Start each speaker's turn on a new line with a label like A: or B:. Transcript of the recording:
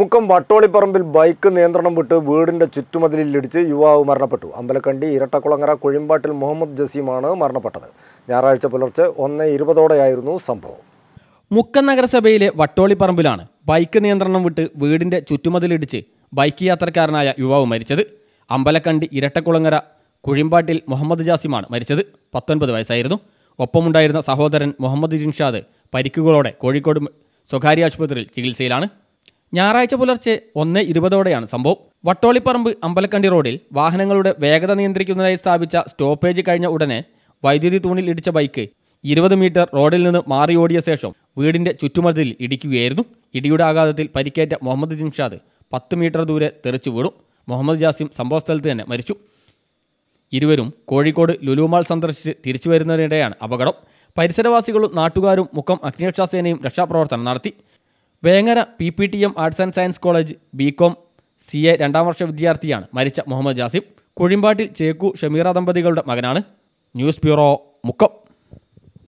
A: Mukkam വട്ടോളിപ്പറമ്പിൽ bike നിയന്ത്രണം വിട്ട് വീടിന്റെ ചുറ്റുമതിലിടിച്ച് യുവാവ് മരണപ്പെട്ടു അമ്പലക്കണ്ടി ഇരട്ടക്കുളങ്ങര കുഴിമ്പാട്ടിൽ മുഹമ്മദ് ജസീമാണ് മരണപ്പെട്ടത് ഞായറാഴ്ച പുലർച്ചെ ഒന്ന് ഇരുപതോടെയായിരുന്നു സംഭവം
B: മുക്കം നഗരസഭയിലെ വട്ടോളിപ്പറമ്പിലാണ് ബൈക്ക് നിയന്ത്രണം വിട്ട് വീടിന്റെ ചുറ്റുമതിലിടിച്ച് ബൈക്ക് യാത്രക്കാരനായ യുവാവ് മരിച്ചത് അമ്പലക്കണ്ടി ഇരട്ടക്കുളങ്ങര കുഴിമ്പാട്ടിൽ മുഹമ്മദ് ജാസിമാണ് മരിച്ചത് പത്തൊൻപത് വയസ്സായിരുന്നു ഒപ്പമുണ്ടായിരുന്ന സഹോദരൻ മുഹമ്മദ് ജിൻഷാദ് പരിക്കുകളോടെ കോഴിക്കോട് സ്വകാര്യ ആശുപത്രിയിൽ ചികിത്സയിലാണ് ഞായറാഴ്ച പുലർച്ചെ ഒന്ന് ഇരുപതോടെയാണ് സംഭവം വട്ടോളിപ്പറമ്പ് അമ്പലക്കണ്ടി റോഡിൽ വാഹനങ്ങളുടെ വേഗത നിയന്ത്രിക്കുന്നതിനായി സ്ഥാപിച്ച സ്റ്റോപ്പേജ് കഴിഞ്ഞ ഉടനെ വൈദ്യുതി തൂണിൽ ഇടിച്ച ബൈക്ക് ഇരുപത് മീറ്റർ റോഡിൽ നിന്ന് മാറി ഓടിയ ശേഷം വീടിന്റെ ചുറ്റുമതിൽ ഇടിക്കുകയായിരുന്നു ഇടിയുടെ ആഘാതത്തിൽ പരിക്കേറ്റ മുഹമ്മദ് ജിൻഷാദ് പത്ത് മീറ്റർ ദൂരെ തെറിച്ചു വീണു മുഹമ്മദ് ജാസിം സംഭവസ്ഥലത്ത് തന്നെ മരിച്ചു ഇരുവരും കോഴിക്കോട് ലുലുമാൾ സന്ദർശിച്ച് തിരിച്ചു വരുന്നതിനിടെയാണ് അപകടം പരിസരവാസികളും നാട്ടുകാരും മുഖം അഗ്നിരക്ഷാസേനയും രക്ഷാപ്രവർത്തനം നടത്തി Vengara P P T M arts and science college B com C A രണ്ടാം വർഷ വിദ്യാർത്ഥിയാണ് മരിച്ച മുഹമ്മദ് ജാസിം കുഴിമ്പാട്ടിൽ ചേക്കു ഷമീറ ദമ്പതികളുടെ മകനാണ് ന്യൂസ് ബ്യൂറോ മുക്കം